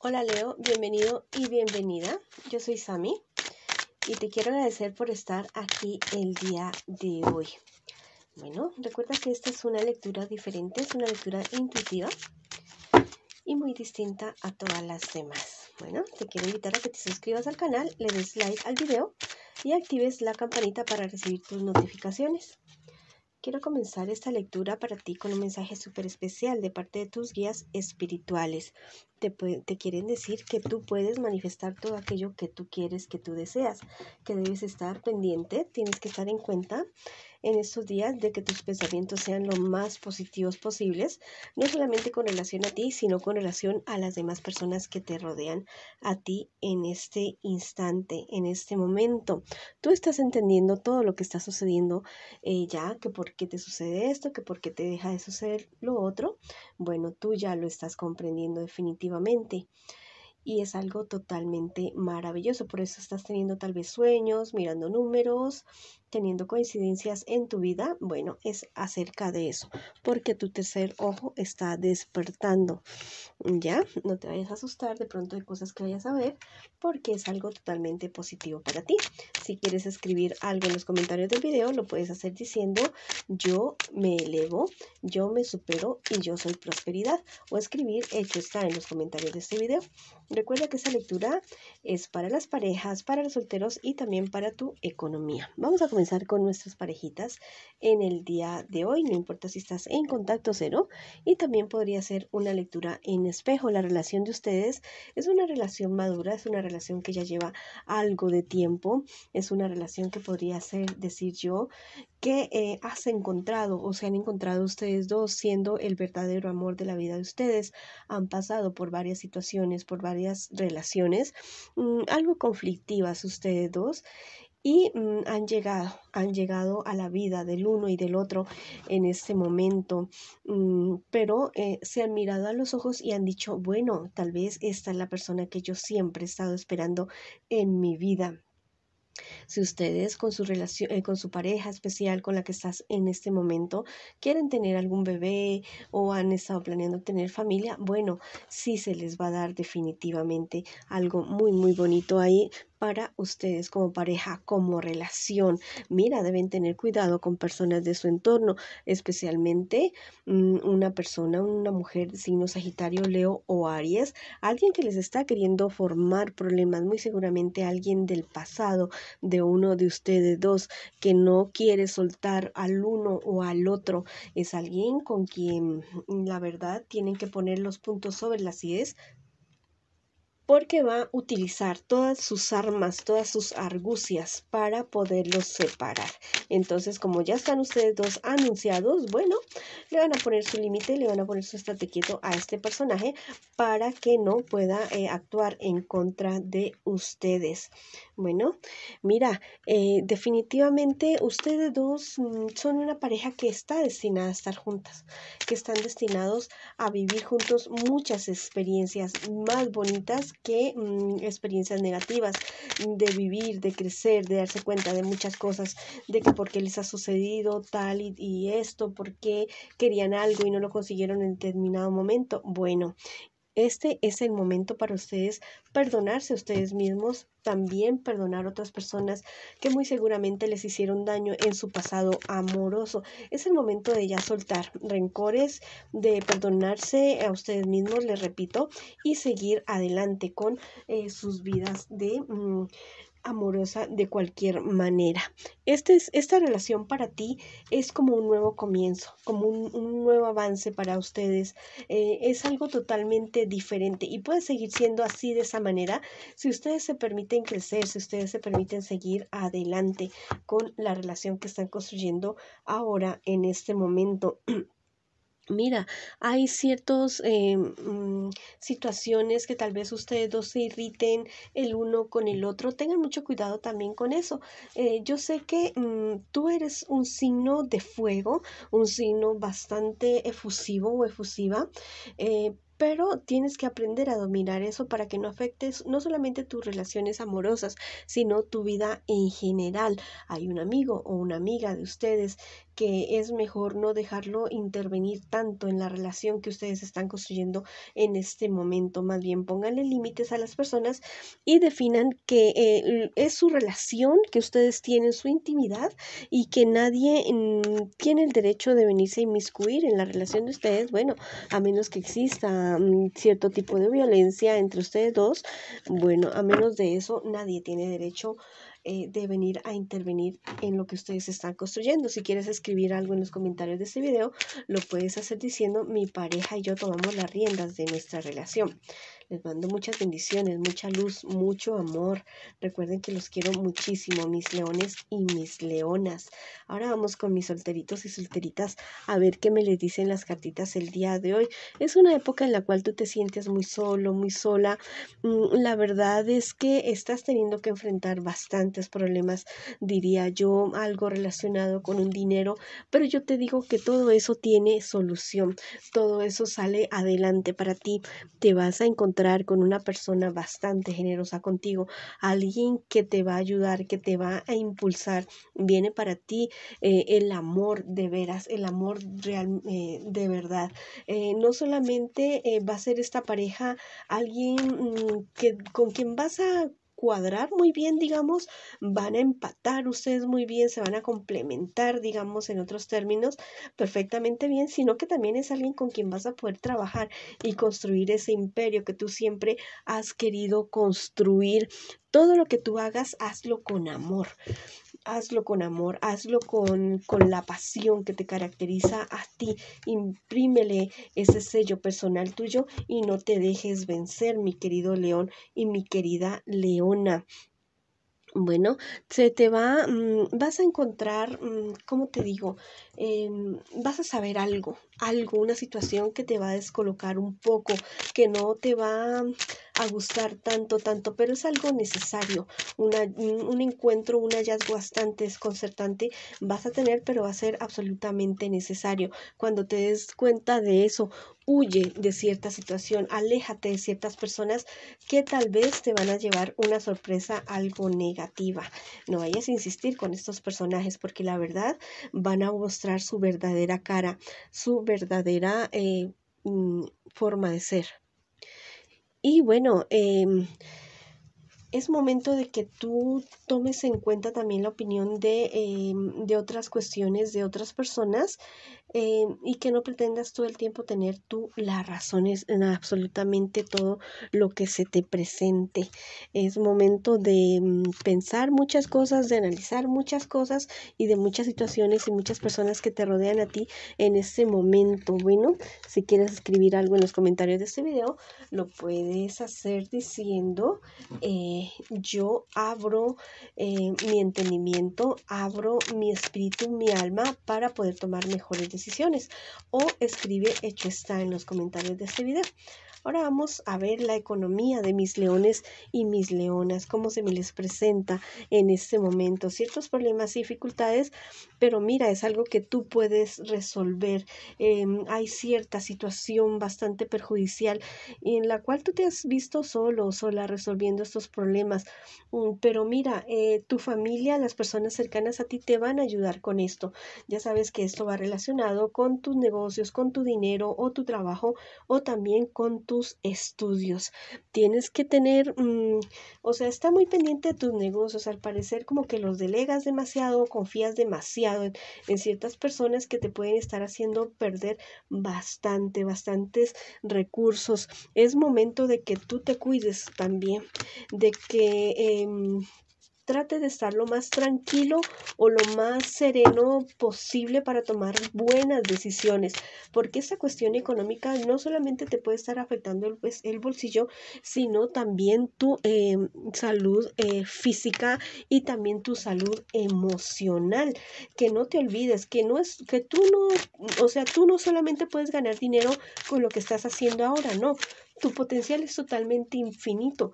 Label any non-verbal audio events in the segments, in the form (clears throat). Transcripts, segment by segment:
Hola Leo, bienvenido y bienvenida. Yo soy Sami y te quiero agradecer por estar aquí el día de hoy. Bueno, recuerda que esta es una lectura diferente, es una lectura intuitiva y muy distinta a todas las demás. Bueno, te quiero invitar a que te suscribas al canal, le des like al video y actives la campanita para recibir tus notificaciones. Quiero comenzar esta lectura para ti con un mensaje súper especial de parte de tus guías espirituales, te, quieren decir que tú puedes manifestar todo aquello que tú quieres, que tú deseas, que debes estar pendiente, tienes que estar en cuenta en estos días de que tus pensamientos sean lo más positivos posibles, no solamente con relación a ti, sino con relación a las demás personas que te rodean a ti en este instante, en este momento. Tú estás entendiendo todo lo que está sucediendo eh, ya, que por qué te sucede esto, que por qué te deja de suceder lo otro. Bueno, tú ya lo estás comprendiendo definitivamente y es algo totalmente maravilloso. Por eso estás teniendo tal vez sueños, mirando números, teniendo coincidencias en tu vida, bueno, es acerca de eso, porque tu tercer ojo está despertando. Ya, no te vayas a asustar de pronto de cosas que vayas a ver, porque es algo totalmente positivo para ti. Si quieres escribir algo en los comentarios del video, lo puedes hacer diciendo yo me elevo, yo me supero y yo soy prosperidad. O escribir hecho está en los comentarios de este video. Recuerda que esta lectura es para las parejas, para los solteros y también para tu economía. Vamos a comenzar con nuestras parejitas en el día de hoy, no importa si estás en contacto cero, y también podría ser una lectura en espejo. La relación de ustedes es una relación madura, es una relación que ya lleva algo de tiempo, es una relación que podría ser, decir yo, que eh, has encontrado o se han encontrado ustedes dos siendo el verdadero amor de la vida de ustedes. Han pasado por varias situaciones, por varias relaciones, mm, algo conflictivas ustedes dos y mm, han llegado, han llegado a la vida del uno y del otro en este momento, mm, pero eh, se han mirado a los ojos y han dicho, bueno, tal vez esta es la persona que yo siempre he estado esperando en mi vida. Si ustedes con su relación, eh, con su pareja especial con la que estás en este momento, quieren tener algún bebé o han estado planeando tener familia, bueno, sí se les va a dar definitivamente algo muy, muy bonito ahí para ustedes como pareja, como relación. Mira, deben tener cuidado con personas de su entorno, especialmente mm, una persona, una mujer, signo Sagitario, Leo o Aries, alguien que les está queriendo formar problemas, muy seguramente alguien del pasado, de uno de ustedes dos, que no quiere soltar al uno o al otro. Es alguien con quien mm, la verdad tienen que poner los puntos sobre las ideas porque va a utilizar todas sus armas, todas sus argucias para poderlos separar. Entonces, como ya están ustedes dos anunciados, bueno, le van a poner su límite, le van a poner su estrategia a este personaje para que no pueda eh, actuar en contra de ustedes. Bueno, mira, eh, definitivamente ustedes dos mm, son una pareja que está destinada a estar juntas, que están destinados a vivir juntos muchas experiencias más bonitas que mm, experiencias negativas, de vivir, de crecer, de darse cuenta de muchas cosas, de que por qué les ha sucedido tal y, esto, por qué querían algo y no lo consiguieron en determinado momento. Bueno, este es el momento para ustedes perdonarse a ustedes mismos, también perdonar a otras personas que muy seguramente les hicieron daño en su pasado amoroso. Es el momento de ya soltar rencores, de perdonarse a ustedes mismos, les repito, y seguir adelante con eh, sus vidas de... Mm, amorosa de cualquier manera. Este esta relación para ti es como un nuevo comienzo, como un, nuevo avance para ustedes. Eh, es algo totalmente diferente y puede seguir siendo así de esa manera si ustedes se permiten crecer, si ustedes se permiten seguir adelante con la relación que están construyendo ahora en este momento. (clears throat) Mira, hay ciertas em, mm, situaciones que tal vez ustedes dos se irriten el uno con el otro. Tengan mucho cuidado también con eso. Eh, yo sé que mm, tú eres un signo de fuego, un signo bastante efusivo o efusiva. Eh, pero tienes que aprender a dominar eso para que no afectes no solamente tus relaciones amorosas, sino tu vida en general. Hay un amigo o una amiga de ustedes que es mejor no dejarlo intervenir tanto en la relación que ustedes están construyendo en este momento. Más bien, pónganle límites a las personas y definan que eh, es su relación, que ustedes tienen su intimidad y que nadie mm, tiene el derecho de venirse a inmiscuir en la relación de ustedes. Bueno, a menos que exista mm, cierto tipo de violencia entre ustedes dos, bueno, a menos de eso nadie tiene derecho eh, de venir a intervenir en lo que ustedes están construyendo. Si quieres escribir algo en los comentarios de este video, lo puedes hacer diciendo mi pareja y yo tomamos las riendas de nuestra relación. Les mando muchas bendiciones, mucha luz, mucho amor. Recuerden que los quiero muchísimo, mis leones y mis leonas. Ahora vamos con mis solteritos y solteritas a ver qué me les dicen las cartitas el día de hoy. Es una época en la cual tú te sientes muy solo, muy sola. Mm, la verdad es que estás teniendo que enfrentar bastante problemas, diría yo, algo relacionado con un dinero, pero yo te digo que todo eso tiene solución, todo eso sale adelante para ti, te vas a encontrar con una persona bastante generosa contigo, alguien que te va a ayudar, que te va a impulsar, viene para ti eh, el amor de veras, el amor real, eh, de verdad. Eh, no solamente va a ser esta pareja alguien mm, que, con quien vas a cuadrar muy bien, digamos, van a empatar ustedes muy bien, se van a complementar, digamos, en otros términos, perfectamente bien, sino que también es alguien con quien vas a poder trabajar y construir ese imperio que tú siempre has querido construir. Todo lo que tú hagas, hazlo con amor hazlo con amor, hazlo con, con la pasión que te caracteriza a ti, imprímele ese sello personal tuyo y no te dejes vencer, mi querido león y mi querida leona bueno, se te va, mm, vas a encontrar, mm, ¿cómo te digo? Em, vas a saber algo, Alguna situación que te va a descolocar un poco, que no te va a gustar tanto, tanto, pero es algo necesario. un encuentro, un hallazgo bastante desconcertante vas a tener, pero va a ser absolutamente necesario. Cuando te des cuenta de eso, huye de cierta situación, aléjate de ciertas personas que tal vez te van a llevar una sorpresa algo negativa. No vayas a insistir con estos personajes porque la verdad van a mostrar su verdadera cara, su verdadera eh, mm, forma de ser. Y bueno, em, es momento de que tú tomes en cuenta también la opinión de, em, de otras cuestiones, de otras personas, eh, y que no pretendas todo el tiempo tener tú las razones en absolutamente todo lo que se te presente. Es momento de mm, pensar muchas cosas, de analizar muchas cosas y de muchas situaciones y muchas personas que te rodean a ti en ese momento. Bueno, si quieres escribir algo en los comentarios de este video, lo puedes hacer diciendo eh, yo abro eh, mi entendimiento, abro mi espíritu, mi alma para poder tomar mejores decisiones decisiones o escribe hecho está en los comentarios de este video. Ahora vamos a ver la economía de mis leones y mis leonas, cómo se me les presenta en este momento, ciertos problemas y dificultades, pero mira, es algo que tú puedes resolver. Em, hay cierta situación bastante perjudicial en la cual tú te has visto solo o sola resolviendo estos problemas, mm, pero mira, eh, tu familia, las personas cercanas a ti te van a ayudar con esto. Ya sabes que esto va relacionado con tus negocios, con tu dinero o tu trabajo o también con tu estudios. Tienes que tener, mm, o sea, está muy pendiente de tus negocios. Al parecer como que los delegas demasiado, confías demasiado en, ciertas personas que te pueden estar haciendo perder bastante, bastantes recursos. Es momento de que tú te cuides también, de que em, trate de estar lo más tranquilo o lo más sereno posible para tomar buenas decisiones, porque esta cuestión económica no solamente te puede estar afectando el, pues, el bolsillo, sino también tu em, salud eh, física y también tu salud emocional. Que no te olvides que no es que tú no, o sea, tú no solamente puedes ganar dinero con lo que estás haciendo ahora, no. Tu potencial es totalmente infinito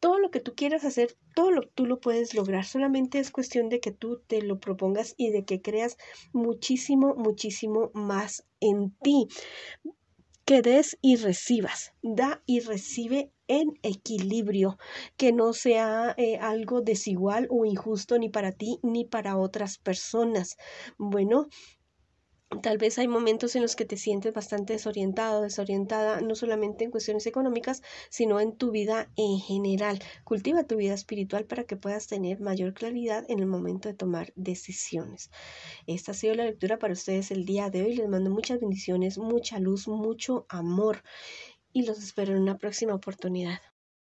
todo lo que tú quieras hacer, todo lo tú lo puedes lograr. Solamente es cuestión de que tú te lo propongas y de que creas muchísimo, muchísimo más en ti. Que des y recibas, da y recibe en equilibrio, que no sea eh, algo desigual o injusto ni para ti ni para otras personas. Bueno, Tal vez hay momentos en los que te sientes bastante desorientado, desorientada, no solamente en cuestiones económicas, sino en tu vida en general. Cultiva tu vida espiritual para que puedas tener mayor claridad en el momento de tomar decisiones. Esta ha sido la lectura para ustedes el día de hoy. Les mando muchas bendiciones, mucha luz, mucho amor y los espero en una próxima oportunidad.